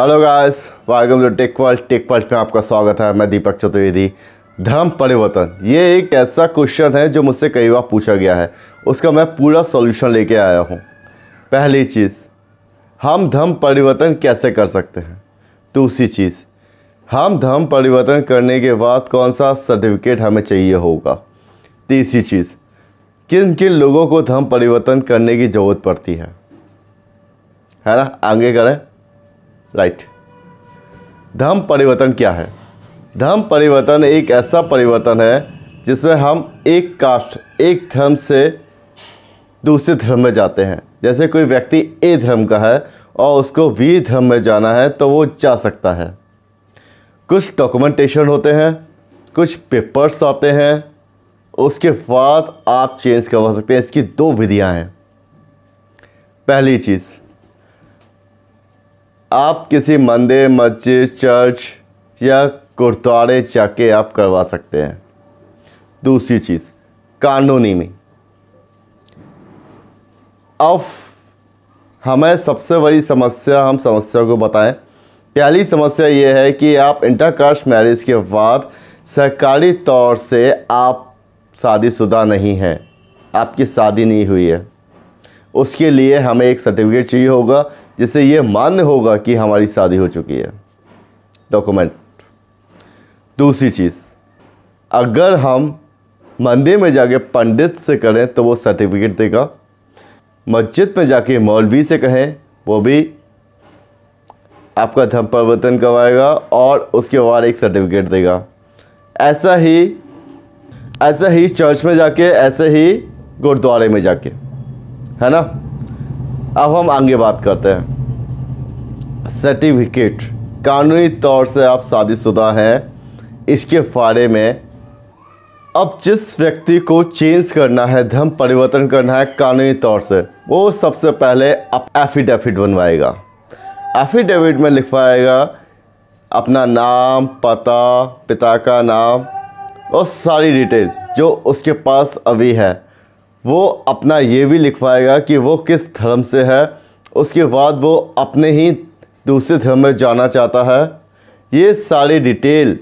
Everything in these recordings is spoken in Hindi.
hello guys welcome to tech world tech world में आपका स्वागत है मैं दीपक चतुर्वेदी धर्म परिवर्तन ये एक ऐसा क्वेश्चन है जो मुझसे कई बार पूछा गया है उसका मैं पूरा सॉल्यूशन लेके आया हूँ पहली चीज़ हम धर्म परिवर्तन कैसे कर सकते हैं दूसरी चीज़ हम धर्म परिवर्तन करने के बाद कौन सा सर्टिफिकेट हमें चाहिए होगा तीसरी चीज़ किन किन लोगों को धर्म परिवर्तन करने की ज़रूरत पड़ती है है ना आगे करें राइट धर्म परिवर्तन क्या है धर्म परिवर्तन एक ऐसा परिवर्तन है जिसमें हम एक कास्ट एक धर्म से दूसरे धर्म में जाते हैं जैसे कोई व्यक्ति ए धर्म का है और उसको वी धर्म में जाना है तो वो जा सकता है कुछ डॉक्यूमेंटेशन होते हैं कुछ पेपर्स आते हैं उसके बाद आप चेंज करवा सकते हैं इसकी दो विधियां हैं पहली चीज़ आप किसी मंदिर मस्जिद चर्च या गुरुद्वारे जाके आप करवा सकते हैं दूसरी चीज़ कानूनी में अब हमें सबसे बड़ी समस्या हम समस्या को बताएं पहली समस्या ये है कि आप इंटरकास्ट मैरिज के बाद सरकारी तौर से आप शादीशुदा नहीं हैं आपकी शादी नहीं हुई है उसके लिए हमें एक सर्टिफिकेट चाहिए होगा जिससे ये मान्य होगा कि हमारी शादी हो चुकी है डॉक्यूमेंट दूसरी चीज़ अगर हम मंदिर में जाके पंडित से करें तो वो सर्टिफिकेट देगा मस्जिद में जाके मौलवी से कहें वो भी आपका धर्म परिवर्तन करवाएगा और उसके बाद एक सर्टिफिकेट देगा ऐसा ही ऐसा ही चर्च में जाके ऐसे ही गुरुद्वारे में जाके है ना अब हम आगे बात करते हैं सर्टिफिकेट कानूनी तौर से आप शादीशुदा हैं इसके बारे में अब जिस व्यक्ति को चेंज करना है धर्म परिवर्तन करना है कानूनी तौर से वो सबसे पहले एफिडेविट बनवाएगा एफिडेविट में लिखवाएगा अपना नाम पता पिता का नाम और सारी डिटेल जो उसके पास अभी है वो अपना ये भी लिखवाएगा कि वो किस धर्म से है उसके बाद वो अपने ही दूसरे धर्म में जाना चाहता है ये सारी डिटेल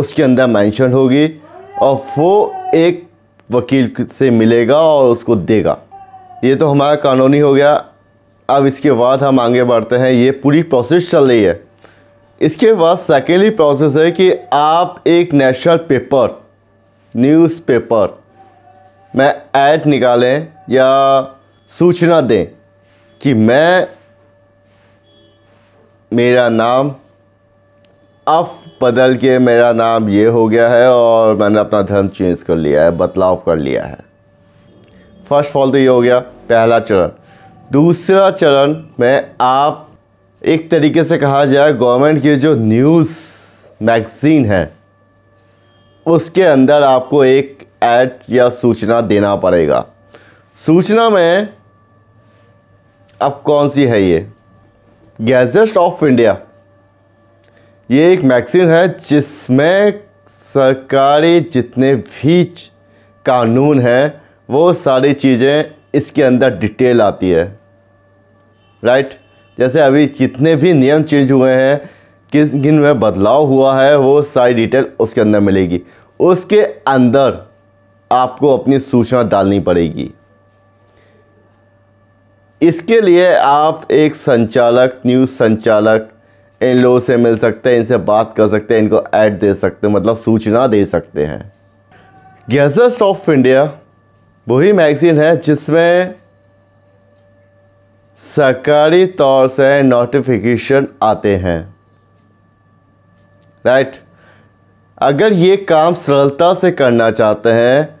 उसके अंदर मेंशन होगी और वो एक वकील से मिलेगा और उसको देगा ये तो हमारा कानूनी हो गया अब इसके बाद हम आगे बढ़ते हैं ये पूरी प्रोसेस चल रही है इसके बाद सेकेंडली प्रोसेस है कि आप एक नेशनल पेपर न्यूज़पेपर मैं ऐड निकालें या सूचना दें कि मैं मेरा नाम अब बदल के मेरा नाम ये हो गया है और मैंने अपना धर्म चेंज कर लिया है बदलाव कर लिया है फर्स्ट ऑफ ऑल तो ये हो गया पहला चरण दूसरा चरण में आप एक तरीके से कहा जाए गवर्नमेंट की जो न्यूज़ मैगज़ीन है उसके अंदर आपको एक ऐट या सूचना देना पड़ेगा सूचना में अब कौन सी है ये गैजेट ऑफ इंडिया ये एक मैगजीन है जिसमें सरकारी जितने भी कानून हैं वो सारी चीज़ें इसके अंदर डिटेल आती है राइट जैसे अभी कितने भी नियम चेंज हुए हैं किस किन में बदलाव हुआ है वो सारी डिटेल उसके अंदर मिलेगी उसके अंदर आपको अपनी सूचना डालनी पड़ेगी इसके लिए आप एक संचालक न्यूज़ संचालक इन लोगों से मिल सकते हैं इनसे बात कर सकते हैं इनको ऐड दे सकते हैं मतलब सूचना दे सकते हैं गैजर्स ऑफ इंडिया वही मैगज़ीन है जिसमें सरकारी तौर से नोटिफिकेशन आते हैं राइट अगर ये काम सरलता से करना चाहते हैं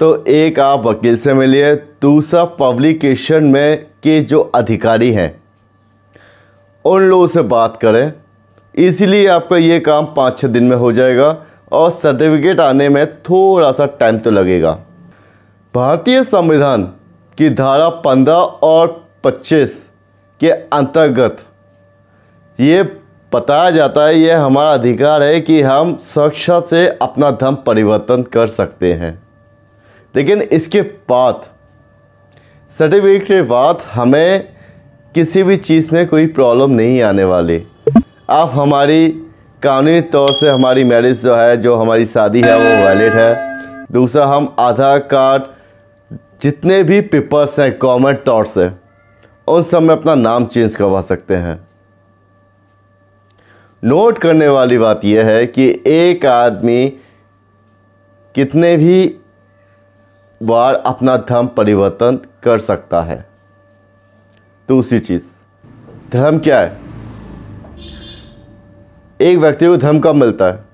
तो एक आप वकील से मिलिए दूसरा पब्लिकेशन में के जो अधिकारी हैं उन लोगों से बात करें इसीलिए आपका ये काम पाँच छः दिन में हो जाएगा और सर्टिफिकेट आने में थोड़ा सा टाइम तो लगेगा भारतीय संविधान की धारा पंद्रह और पच्चीस के अंतर्गत ये बताया जाता है ये हमारा अधिकार है कि हम सुरक्षा से अपना धर्म परिवर्तन कर सकते हैं लेकिन इसके बाद सर्टिफिकेट के बाद हमें किसी भी चीज़ में कोई प्रॉब्लम नहीं आने वाली आप हमारी कानूनी तौर से हमारी मैरिज जो है जो हमारी शादी है वो वैलिड है दूसरा हम आधार कार्ड जितने भी पेपर्स हैं गवर्नमेंट तौर से उन सब में अपना नाम चेंज करवा सकते हैं नोट करने वाली बात यह है कि एक आदमी कितने भी बार अपना धर्म परिवर्तन कर सकता है दूसरी चीज़ धर्म क्या है एक व्यक्ति को धर्म कब मिलता है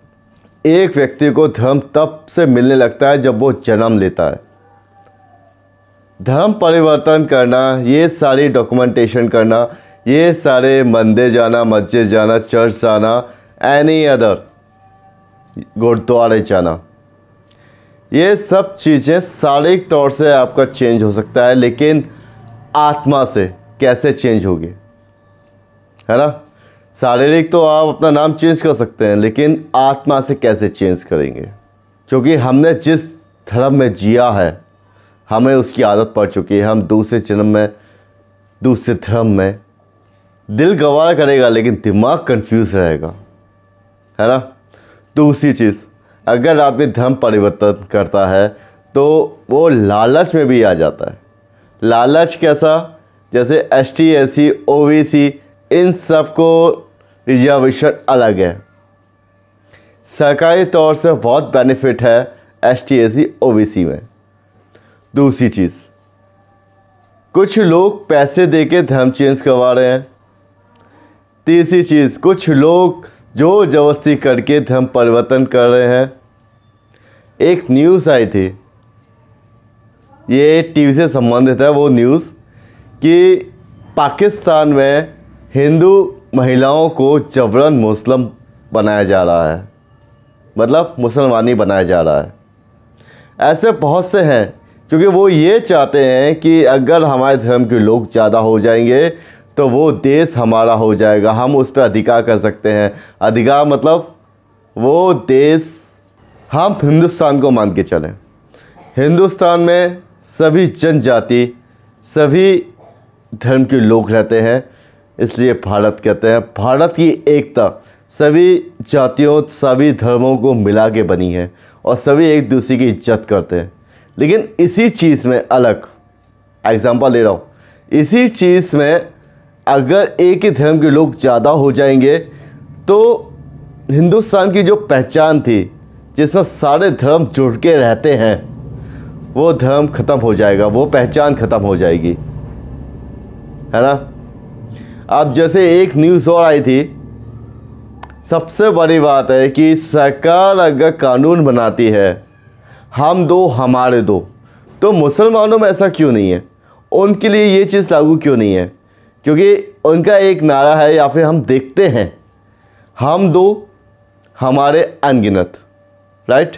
एक व्यक्ति को धर्म तब से मिलने लगता है जब वो जन्म लेता है धर्म परिवर्तन करना ये सारी डॉक्यूमेंटेशन करना ये सारे मंदिर जाना मस्जिद जाना चर्च जाना एनी अदर गुरुद्वारे जाना ये सब चीज़ें शारीरिक तौर से आपका चेंज हो सकता है लेकिन आत्मा से कैसे चेंज होगी है ना शारीरिक तो आप अपना नाम चेंज कर सकते हैं लेकिन आत्मा से कैसे चेंज करेंगे क्योंकि हमने जिस धर्म में जिया है हमें उसकी आदत पड़ चुकी है हम दूसरे जन्म में दूसरे धर्म में दिल गवार करेगा लेकिन दिमाग कंफ्यूज रहेगा है ना दूसरी चीज़ अगर आदमी धर्म परिवर्तन करता है तो वो लालच में भी आ जाता है लालच कैसा जैसे S T S C O B C इन सब को रिजर्वेशन अलग है सरकारी तौर से बहुत बेनिफिट है S T S C O B C में दूसरी चीज़ कुछ लोग पैसे दे के धर्म चेंज करवा रहे हैं तीसरी चीज़ कुछ लोग जो जबरदस्ती करके धर्म परिवर्तन कर रहे हैं एक न्यूज़ आई थी ये टीवी से संबंधित है वो न्यूज़ कि पाकिस्तान में हिंदू महिलाओं को जबरन मुस्लिम बनाया जा रहा है मतलब मुसलमानी बनाया जा रहा है ऐसे बहुत से हैं क्योंकि वो ये चाहते हैं कि अगर हमारे धर्म के लोग ज़्यादा हो जाएंगे तो वो देश हमारा हो जाएगा हम उस पर अधिकार कर सकते हैं अधिकार मतलब वो देश हम हिंदुस्तान को मान के चलें हिंदुस्तान में सभी जनजाति सभी धर्म के लोग रहते हैं इसलिए भारत कहते हैं भारत की एकता सभी जातियों सभी धर्मों को मिला के बनी है और सभी एक दूसरे की इज्जत करते हैं लेकिन इसी चीज़ में अलग एग्ज़ाम्पल ले रहा हूँ इसी चीज़ में अगर एक ही धर्म के लोग ज़्यादा हो जाएंगे तो हिंदुस्तान की जो पहचान थी जिसमें सारे धर्म जुड़ के रहते हैं वो धर्म ख़त्म हो जाएगा वो पहचान ख़त्म हो जाएगी है ना अब जैसे एक न्यूज़ और आई थी सबसे बड़ी बात है कि सरकार अगर कानून बनाती है हम दो हमारे दो तो मुसलमानों में ऐसा क्यों नहीं है उनके लिए ये चीज़ लागू क्यों नहीं है क्योंकि उनका एक नारा है या फिर हम देखते हैं हम दो हमारे अनगिनत राइट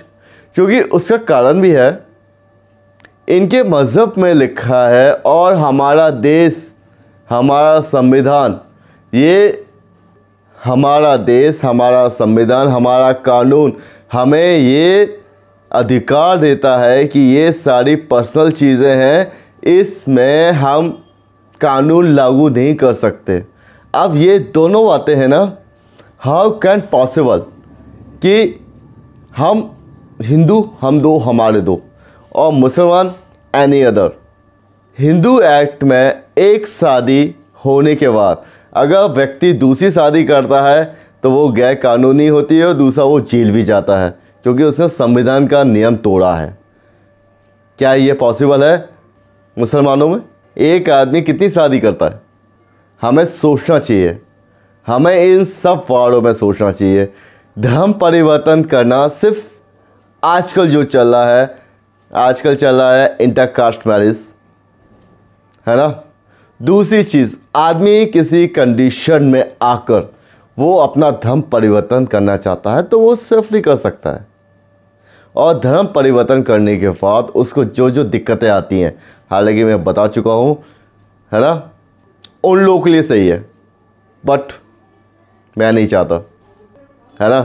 क्योंकि उसका कारण भी है इनके मज़हब में लिखा है और हमारा देश हमारा संविधान ये हमारा देश हमारा संविधान हमारा कानून हमें ये अधिकार देता है कि ये सारी पर्सनल चीज़ें हैं इसमें हम कानून लागू नहीं कर सकते अब ये दोनों बातें हैं ना हाउ कैन पॉसिबल कि हम हिंदू हम दो हमारे दो और मुसलमान एनी अदर हिंदू एक्ट में एक शादी होने के बाद अगर व्यक्ति दूसरी शादी करता है तो वो गैर कानूनी होती है और दूसरा वो जेल भी जाता है क्योंकि उसने संविधान का नियम तोड़ा है क्या ये पॉसिबल है मुसलमानों में एक आदमी कितनी शादी करता है हमें सोचना चाहिए हमें इन सब वार्डों में सोचना चाहिए धर्म परिवर्तन करना सिर्फ आजकल जो चल रहा है आजकल चल रहा है इंटर कास्ट मैरिज है ना दूसरी चीज़ आदमी किसी कंडीशन में आकर वो अपना धर्म परिवर्तन करना चाहता है तो वो सिर्फ नहीं कर सकता है और धर्म परिवर्तन करने के बाद उसको जो जो दिक्कतें आती हैं हालांकि मैं बता चुका हूँ है ना उन लोगों के लिए सही है बट मैं नहीं चाहता है ना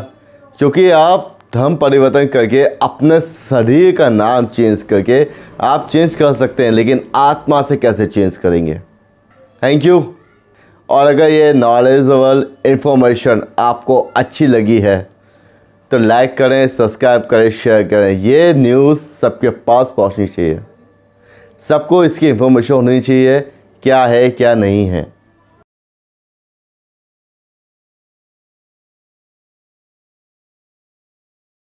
क्योंकि आप धर्म परिवर्तन करके अपने शरीर का नाम चेंज करके आप चेंज कर सकते हैं लेकिन आत्मा से कैसे चेंज करेंगे थैंक यू और अगर ये नॉलेजबल इन्फॉर्मेशन आपको अच्छी लगी है तो लाइक करें सब्सक्राइब करें शेयर करें ये न्यूज़ सबके पास पहुंचनी चाहिए सबको इसकी इन्फॉर्मेशन होनी चाहिए क्या है क्या नहीं है